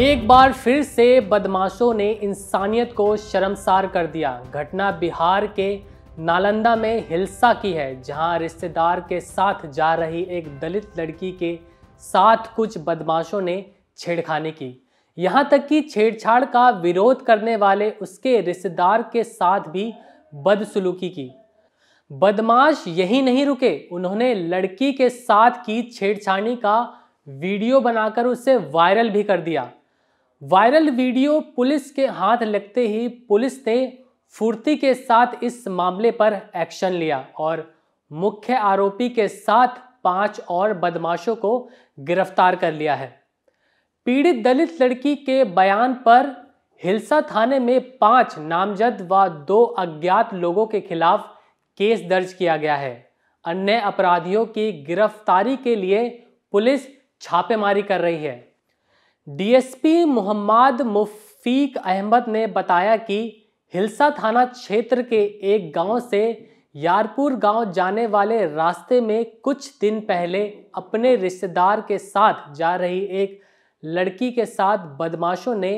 एक बार फिर से बदमाशों ने इंसानियत को शर्मसार कर दिया घटना बिहार के नालंदा में हिल्सा की है जहां रिश्तेदार के साथ जा रही एक दलित लड़की के साथ कुछ बदमाशों ने छेड़खानी की यहां तक कि छेड़छाड़ का विरोध करने वाले उसके रिश्तेदार के साथ भी बदसलूकी की बदमाश यही नहीं रुके उन्होंने लड़की के साथ की छेड़छाड़ी का वीडियो बनाकर उसे वायरल भी कर दिया वायरल वीडियो पुलिस के हाथ लगते ही पुलिस ने फुर्ती के साथ इस मामले पर एक्शन लिया और मुख्य आरोपी के साथ पांच और बदमाशों को गिरफ्तार कर लिया है पीड़ित दलित लड़की के बयान पर हिलसा थाने में पांच नामजद व दो अज्ञात लोगों के खिलाफ केस दर्ज किया गया है अन्य अपराधियों की गिरफ्तारी के लिए पुलिस छापेमारी कर रही है डीएसपी मोहम्मद मुफीक अहमद ने बताया कि हिलसा थाना क्षेत्र के एक गांव से यारपुर गांव जाने वाले रास्ते में कुछ दिन पहले अपने रिश्तेदार के साथ जा रही एक लड़की के साथ बदमाशों ने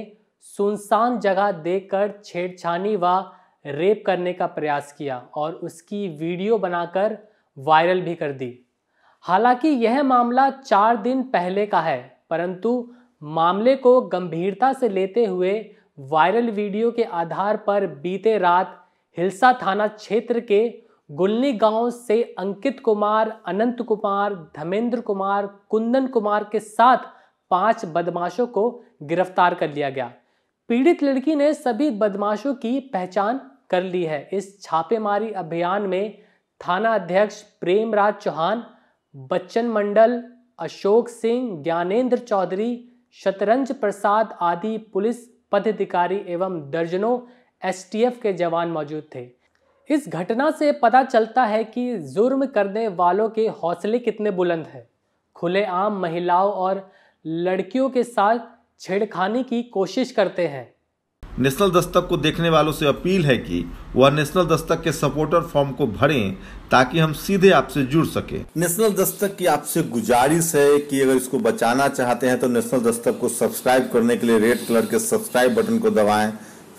सुनसान जगह देकर छेड़छानी व रेप करने का प्रयास किया और उसकी वीडियो बनाकर वायरल भी कर दी हालांकि यह मामला चार दिन पहले का है परंतु मामले को गंभीरता से लेते हुए वायरल वीडियो के आधार पर बीते रात हिलसा थाना क्षेत्र के गुलनी गांव से अंकित कुमार अनंत कुमार धमेंद्र कुमार कुंदन कुमार के साथ पांच बदमाशों को गिरफ्तार कर लिया गया पीड़ित लड़की ने सभी बदमाशों की पहचान कर ली है इस छापेमारी अभियान में थाना अध्यक्ष प्रेमराज चौहान बच्चन मंडल अशोक सिंह ज्ञानेंद्र चौधरी शतरंज प्रसाद आदि पुलिस पदाधिकारी एवं दर्जनों एसटीएफ के जवान मौजूद थे इस घटना से पता चलता है कि जुर्म करने वालों के हौसले कितने बुलंद हैं खुलेआम महिलाओं और लड़कियों के साथ छेड़खानी की कोशिश करते हैं नेशनल दस्तक को देखने वालों से अपील है कि वह नेशनल दस्तक के सपोर्टर फॉर्म को भरें ताकि हम सीधे आपसे जुड़ सके नेशनल दस्तक की आपसे गुजारिश है कि अगर इसको बचाना चाहते हैं तो नेशनल दस्तक को सब्सक्राइब करने के लिए रेड कलर के सब्सक्राइब बटन को दबाएं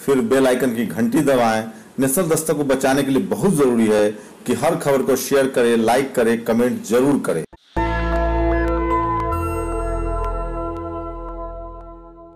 फिर बेल आइकन की घंटी दबाएं नेशनल दस्तक को बचाने के लिए बहुत जरूरी है कि हर खबर को शेयर करें लाइक करें कमेंट जरूर करें